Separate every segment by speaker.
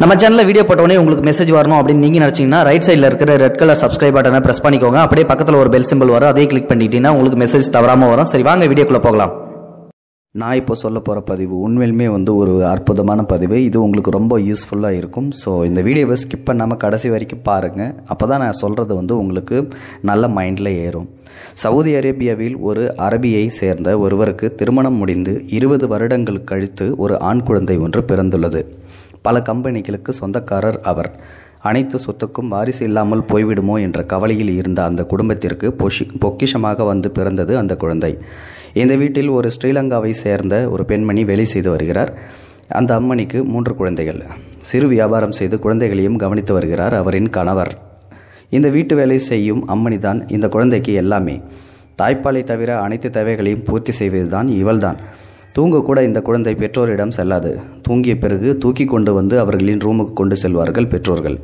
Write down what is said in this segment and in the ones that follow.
Speaker 1: நம்ம சேனலில் வீடியோ போட்டோடனே உங்களுக்கு மெசேஜ் வரணும் அப்படின்னு நீங்கள் நினச்சிங்கன்னா ரைட் சைடில் இருக்கிற ரெட் கலர் சப்ஸ்கிரைப் பட்டனை ப்ரெஸ் பண்ணிக்கோங்க அப்படியே பக்கத்தில் ஒரு பெல் சிம்பிள் வரும் அதே கிளிக் பண்ணிக்கிட்டீங்கன்னா உங்களுக்கு மெசேஜ் தவறாமல் வரும் சரி வாங்க வீடியோக்குள்ளே போகலாம் நான் இப்போ சொல்ல போகிற பதிவு உண்மையிலுமே வந்து ஒரு அற்புதமான பதிவு இது உங்களுக்கு ரொம்ப யூஸ்ஃபுல்லாக இருக்கும் ஸோ இந்த வீடியோவை ஸ்கிப் பண்ணாமல் கடைசி வரைக்கும் பாருங்கள் அப்போ தான் நான் சொல்கிறது வந்து உங்களுக்கு நல்ல மைண்டில் ஏறும் சவுதி அரேபியாவில் ஒரு அரபியை சேர்ந்த ஒருவருக்கு திருமணம் முடிந்து இருபது வருடங்கள் கழித்து ஒரு ஆண் குழந்தை ஒன்று பிறந்துள்ளது பல கம்பெனிகளுக்கு சொந்தக்காரர் அவர் அனைத்து சொத்துக்கும் வாரிசு இல்லாமல் போய்விடுமோ என்ற கவலையில் இருந்த அந்த குடும்பத்திற்கு பொஷி பொக்கிஷமாக வந்து பிறந்தது அந்த குழந்தை இந்த வீட்டில் ஒரு ஸ்ரீலங்காவை சேர்ந்த ஒரு பெண்மணி வேலை செய்து வருகிறார் அந்த அம்மணிக்கு மூன்று குழந்தைகள் சிறு வியாபாரம் செய்து குழந்தைகளையும் கவனித்து வருகிறார் அவரின் கணவர் இந்த வீட்டு வேலை செய்யும் அம்மணி தான் இந்த குழந்தைக்கு எல்லாமே தாய்ப்பாலை தவிர அனைத்து தேவைகளையும் பூர்த்தி செய்வதுதான் இவள்தான் தூங்க கூட இந்த குழந்தை பெற்றோரிடம் செல்லாது தூங்கிய பிறகு தூக்கி கொண்டு வந்து அவர்களின் ரூமுக்கு கொண்டு செல்வார்கள் பெற்றோர்கள்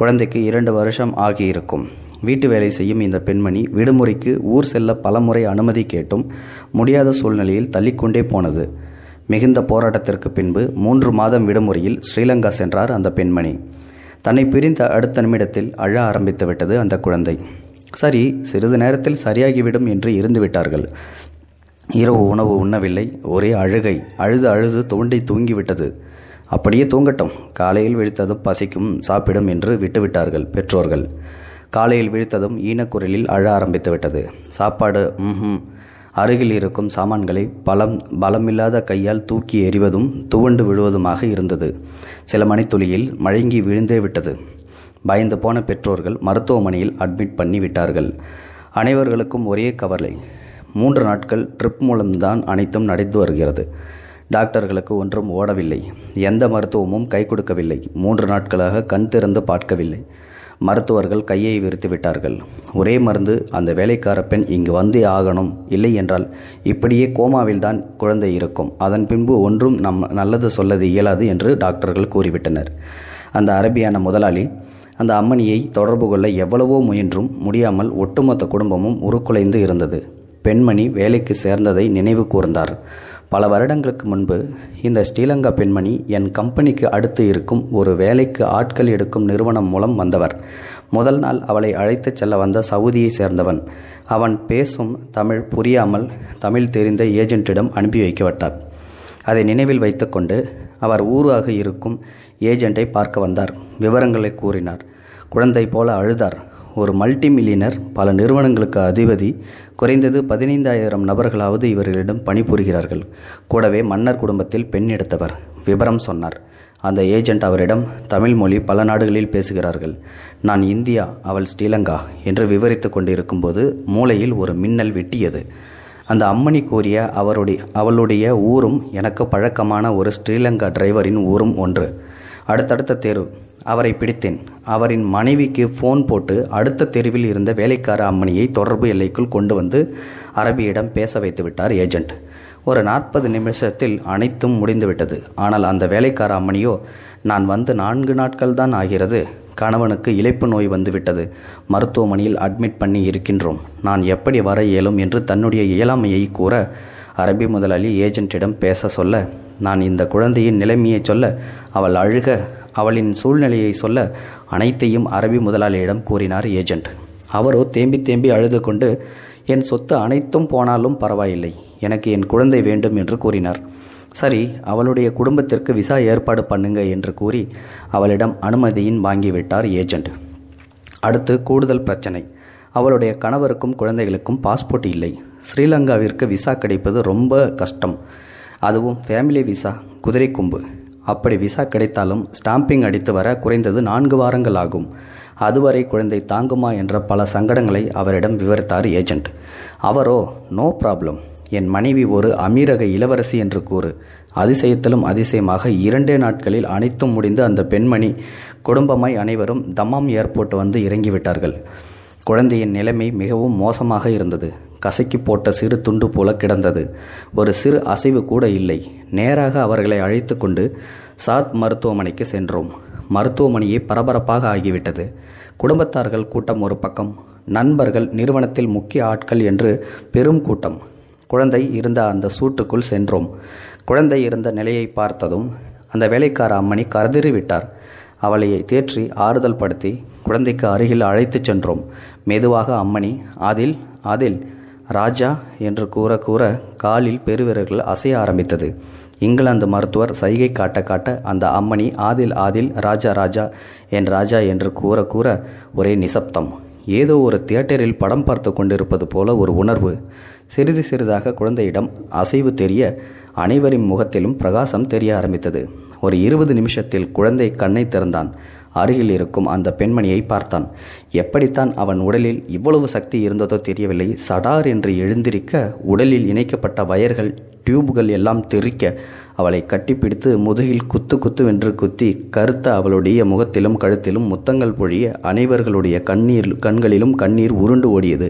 Speaker 1: குழந்தைக்கு இரண்டு வருஷம் ஆகியிருக்கும் வீட்டு வேலை செய்யும் இந்த பெண்மணி விடுமுறைக்கு ஊர் செல்ல பலமுறை அனுமதி கேட்டும் முடியாத சூழ்நிலையில் தள்ளிக்கொண்டே போனது மிகுந்த போராட்டத்திற்கு பின்பு மூன்று மாதம் விடுமுறையில் ஸ்ரீலங்கா சென்றார் அந்த பெண்மணி தன்னை பிரிந்த அடுத்த நிமிடத்தில் அழ ஆரம்பித்து விட்டது அந்த குழந்தை சரி சிறிது நேரத்தில் சரியாகிவிடும் என்று இருந்துவிட்டார்கள் இரவு உணவு உண்ணவில்லை ஒரே அழுகை அழுது அழுது தோண்டி தூங்கிவிட்டது அப்படியே தூங்கட்டும் காலையில் விழித்ததும் பசிக்கும் சாப்பிடும் என்று விட்டுவிட்டார்கள் பெற்றோர்கள் காலையில் விழித்ததும் ஈனக்குரலில் அழ ஆரம்பித்து விட்டது சாப்பாடு ம் அருகில் இருக்கும் சாமான்களை பலம் பலமில்லாத கையால் தூக்கி எறிவதும் துவண்டு விழுவதுமாக இருந்தது சில மணித்துளியில் மழங்கி விழுந்தே விட்டது பயந்து போன பெற்றோர்கள் மருத்துவமனையில் அட்மிட் பண்ணி விட்டார்கள் அனைவர்களுக்கும் ஒரே கவலை மூன்று நாட்கள் ட்ரிப் மூலம்தான் அனைத்தும் நடந்து வருகிறது டாக்டர்களுக்கு ஒன்றும் ஓடவில்லை எந்த மருத்துவமும் கை கொடுக்கவில்லை மூன்று நாட்களாக கண் திறந்து பார்க்கவில்லை மருத்துவர்கள் கையை விரித்து விட்டார்கள் ஒரே மருந்து அந்த வேலைக்கார பெண் இங்கு வந்தே ஆகணும் இல்லை என்றால் இப்படியே கோமாவில் தான் குழந்தை இருக்கும் அதன் பின்பு ஒன்றும் நம் நல்லது சொல்லது இயலாது என்று டாக்டர்கள் கூறிவிட்டனர் அந்த அரபியான முதலாளி அந்த அம்மணியை தொடர்பு கொள்ள எவ்வளவோ முயன்றும் முடியாமல் ஒட்டுமொத்த குடும்பமும் உருக்குலைந்து இருந்தது பெண்மணி வேலைக்கு சேர்ந்ததை நினைவு கூர்ந்தார் பல வருடங்களுக்கு முன்பு இந்த ஸ்ரீலங்கா பெண்மணி என் கம்பெனிக்கு அடுத்து இருக்கும் ஒரு வேலைக்கு ஆட்கள் எடுக்கும் நிறுவனம் மூலம் வந்தவர் முதல் நாள் அவளை அழைத்துச் செல்ல வந்த சவுதியை சேர்ந்தவன் அவன் பேசும் தமிழ் புரியாமல் தமிழ் தெரிந்த ஏஜென்ட்டிடம் அனுப்பி வைக்கப்பட்டார் அதை நினைவில் வைத்துக்கொண்டு அவர் ஊராக இருக்கும் ஏஜென்ட்டை பார்க்க வந்தார் விவரங்களை கூறினார் குழந்தை போல அழுதார் ஒரு மல்டி மில்லியனர் பல நிறுவனங்களுக்கு அதிபதி குறைந்தது பதினைந்தாயிரம் நபர்களாவது இவர்களிடம் பணிபுரிகிறார்கள் கூடவே மன்னர் குடும்பத்தில் பெண் எடுத்தவர் விபரம் சொன்னார் அந்த ஏஜெண்ட் அவரிடம் தமிழ் மொழி பல நாடுகளில் பேசுகிறார்கள் நான் இந்தியா அவள் ஸ்ரீலங்கா என்று விவரித்து கொண்டிருக்கும்போது மூளையில் ஒரு மின்னல் வெட்டியது அந்த அம்மணி கூறிய அவருடைய அவளுடைய ஊரும் எனக்கு பழக்கமான ஒரு ஸ்ரீலங்கா டிரைவரின் ஊரும் ஒன்று அடுத்தடுத்த தெரு அவரை பிடித்தேன் அவரின் மனைவிக்கு ஃபோன் போட்டு அடுத்த தெருவில் இருந்த வேலைக்கார அம்மணியை தொடர்பு எல்லைக்குள் கொண்டு வந்து அரபியிடம் பேச வைத்து விட்டார் ஏஜென்ட் ஒரு நாற்பது நிமிஷத்தில் அனைத்தும் முடிந்துவிட்டது ஆனால் அந்த வேலைக்கார அம்மணியோ நான் வந்து நான்கு நாட்கள் தான் ஆகிறது கணவனுக்கு இழைப்பு நோய் வந்துவிட்டது மருத்துவமனையில் அட்மிட் பண்ணி இருக்கின்றோம் நான் எப்படி வர இயலும் என்று தன்னுடைய இயலாமையை கூற அரபி முதலாளி ஏஜென்ட்டிடம் பேச சொல்ல நான் இந்த குழந்தையின் நிலைமையை சொல்ல அவள் அழுக அவளின் சூழ்நிலையை சொல்ல அனைத்தையும் அரபி முதலாளியிடம் கூறினார் ஏஜெண்ட் அவரோ தேம்பி தேம்பி அழுது கொண்டு என் சொத்து அனைத்தும் போனாலும் பரவாயில்லை எனக்கு என் குழந்தை வேண்டும் என்று கூறினார் சரி அவளுடைய குடும்பத்திற்கு விசா ஏற்பாடு பண்ணுங்க என்று கூறி அவளிடம் அனுமதியின் வாங்கிவிட்டார் ஏஜெண்ட் அடுத்து கூடுதல் பிரச்சனை அவளுடைய கணவருக்கும் குழந்தைகளுக்கும் பாஸ்போர்ட் இல்லை ஸ்ரீலங்காவிற்கு விசா கிடைப்பது ரொம்ப கஷ்டம் அதுவும் ஃபேமிலி விசா குதிரை கொம்பு அப்படி விசா கிடைத்தாலும் ஸ்டாம்பிங் அடித்து வர குறைந்தது நான்கு வாரங்கள் ஆகும் அதுவரை குழந்தை தாங்குமா என்ற பல சங்கடங்களை அவரிடம் விவரித்தார் ஏஜெண்ட் அவரோ நோ ப்ராப்ளம் என் மனைவி ஒரு அமீரக இளவரசி என்று கூறு அதிசயத்திலும் அதிசயமாக இரண்டே நாட்களில் அனைத்தும் முடிந்து அந்த பெண்மணி குடும்பமாய் அனைவரும் தம்மாம் ஏர்போர்ட் வந்து இறங்கிவிட்டார்கள் குழந்தையின் நிலைமை மிகவும் மோசமாக இருந்தது கசக்கி போட்ட சிறு துண்டு போல கிடந்தது ஒரு சிறு அசைவு கூட இல்லை நேராக அவர்களை அழைத்து கொண்டு சாத் மருத்துவமனைக்கு சென்றோம் மருத்துவமனையே பரபரப்பாக ஆகிவிட்டது குடும்பத்தார்கள் கூட்டம் ஒரு பக்கம் நண்பர்கள் நிறுவனத்தில் முக்கிய ஆட்கள் என்று பெரும் கூட்டம் குழந்தை இருந்த அந்த சூட்டுக்குள் சென்றோம் குழந்தை இருந்த நிலையை பார்த்ததும் அந்த வேலைக்கார அம்மணி கருதிறிவிட்டார் அவளையை தேற்றி ஆறுதல் படுத்தி குழந்தைக்கு அருகில் அழைத்துச் சென்றோம் மெதுவாக அம்மணி அதில் அதில் ராஜா என்று கூற கூற காலில் பெருவிரல்கள் அசைய ஆரம்பித்தது இங்கிலாந்து மருத்துவர் சைகை காட்ட காட்ட அந்த அம்மணி ஆதில் ஆதில் ராஜா ராஜா என் ராஜா என்று கூற கூற ஒரே நிசப்தம் ஏதோ ஒரு தியேட்டரில் படம் பார்த்து கொண்டிருப்பது போல ஒரு உணர்வு சிறிது சிறிதாக குழந்தையிடம் அசைவு தெரிய அனைவரின் முகத்திலும் பிரகாசம் தெரிய ஆரம்பித்தது ஒரு இருபது நிமிஷத்தில் குழந்தை கண்ணை திறந்தான் அருகில் இருக்கும் அந்த பெண்மணியை பார்த்தான் எப்படித்தான் அவன் உடலில் இவ்வளவு சக்தி இருந்ததோ தெரியவில்லை சடார் என்று எழுந்திருக்க உடலில் இணைக்கப்பட்ட வயர்கள் டியூப்கள் எல்லாம் தெரிக்க அவளை கட்டிப்பிடித்து முதுகில் குத்து குத்து வென்று குத்தி கருத்த அவளுடைய முகத்திலும் கழுத்திலும் முத்தங்கள் பொழிய அனைவர்களுடைய கண்ணீர் கண்களிலும் கண்ணீர் உருண்டு ஓடியது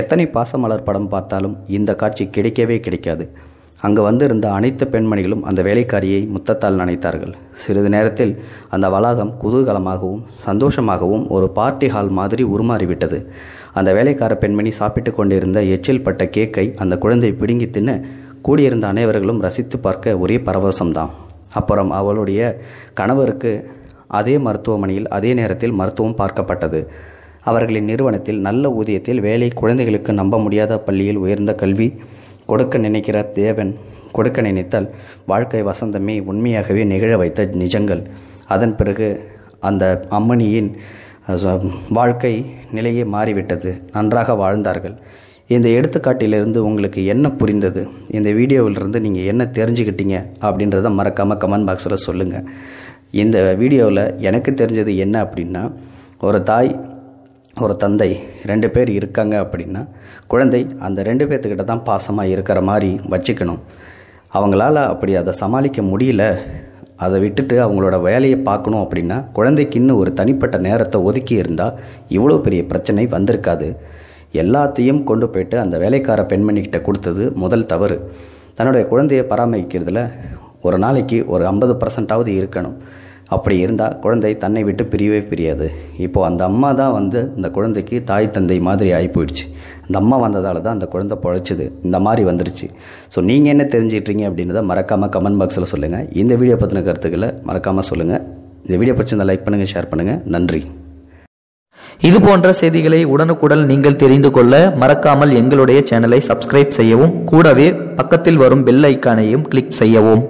Speaker 1: எத்தனை பாசமலர் படம் பார்த்தாலும் இந்த காட்சி கிடைக்கவே கிடைக்காது அங்கு வந்திருந்த அனைத்து பெண்மணிகளும் அந்த வேலைக்காரியை முத்தத்தால் நினைத்தார்கள் சிறிது நேரத்தில் அந்த வளாகம் குதூகலமாகவும் சந்தோஷமாகவும் ஒரு பார்ட்டி ஹால் மாதிரி உருமாறிவிட்டது அந்த வேலைக்கார பெண்மணி சாப்பிட்டு கொண்டிருந்த எச்சில் பட்ட கேக்கை அந்த குழந்தை பிடுங்கி தின்ன கூடியிருந்த அனைவர்களும் ரசித்து பார்க்க ஒரே பரவசம்தான் அப்புறம் அவளுடைய கணவருக்கு அதே மருத்துவமனையில் அதே நேரத்தில் மருத்துவம் பார்க்கப்பட்டது அவர்களின் நிறுவனத்தில் நல்ல ஊதியத்தில் வேலை குழந்தைகளுக்கு நம்ப முடியாத பள்ளியில் உயர்ந்த கல்வி கொடுக்க நினைக்கிற தேவன் கொடுக்க நினைத்தால் வாழ்க்கை வசந்தமே உண்மையாகவே நிகழ வைத்த நிஜங்கள் அதன் பிறகு அந்த அம்மணியின் வாழ்க்கை நிலையே மாறிவிட்டது நன்றாக வாழ்ந்தார்கள் இந்த எடுத்துக்காட்டிலிருந்து உங்களுக்கு என்ன புரிந்தது இந்த வீடியோவிலிருந்து நீங்கள் என்ன தெரிஞ்சுக்கிட்டீங்க அப்படின்றத மறக்காமல் கமெண்ட் பாக்ஸில் சொல்லுங்கள் இந்த வீடியோவில் எனக்கு தெரிஞ்சது என்ன அப்படின்னா ஒரு தாய் ஒரு தந்தை ரெண்டு பேர் இருக்காங்க அப்படின்னா குழந்தை அந்த ரெண்டு பேர்த்துக்கிட்ட தான் பாசமாக இருக்கிற மாதிரி வச்சுக்கணும் அவங்களால அப்படி அதை சமாளிக்க முடியல அதை விட்டுட்டு அவங்களோட வேலையை பார்க்கணும் அப்படின்னா குழந்தைக்குன்னு ஒரு தனிப்பட்ட நேரத்தை ஒதுக்கி இருந்தால் இவ்வளோ பெரிய பிரச்சனை வந்திருக்காது எல்லாத்தையும் கொண்டு போயிட்டு அந்த வேலைக்கார பெண்மணிக்கிட்ட கொடுத்தது முதல் தவறு தன்னுடைய குழந்தையை பராமரிக்கிறதுல ஒரு நாளைக்கு ஒரு ஐம்பது பர்சன்ட்டாவது இருக்கணும் அப்படி இருந்தால் குழந்தை தன்னை விட்டு பிரியவே பிரியாது இப்போது அந்த அம்மா தான் வந்து இந்த குழந்தைக்கு தாய் தந்தை மாதிரி ஆகி போயிடுச்சு அந்த அம்மா வந்ததால் தான் அந்த குழந்தை பழைச்சிது இந்த மாதிரி வந்துருச்சு ஸோ நீங்கள் என்ன தெரிஞ்சிட்றீங்க அப்படின்றத மறக்காமல் கமெண்ட் பாக்ஸில் சொல்லுங்கள் இந்த வீடியோ பற்றின கருத்துக்களை மறக்காமல் சொல்லுங்கள் இந்த வீடியோ பிடிச்சிருந்தால் லைக் பண்ணுங்கள் ஷேர் பண்ணுங்கள் நன்றி இது போன்ற செய்திகளை உடனுக்குடன் நீங்கள் தெரிந்து கொள்ள மறக்காமல் எங்களுடைய சேனலை சப்ஸ்கிரைப் செய்யவும் கூடவே பக்கத்தில் வரும் பெல் ஐக்கானையும் கிளிக் செய்யவும்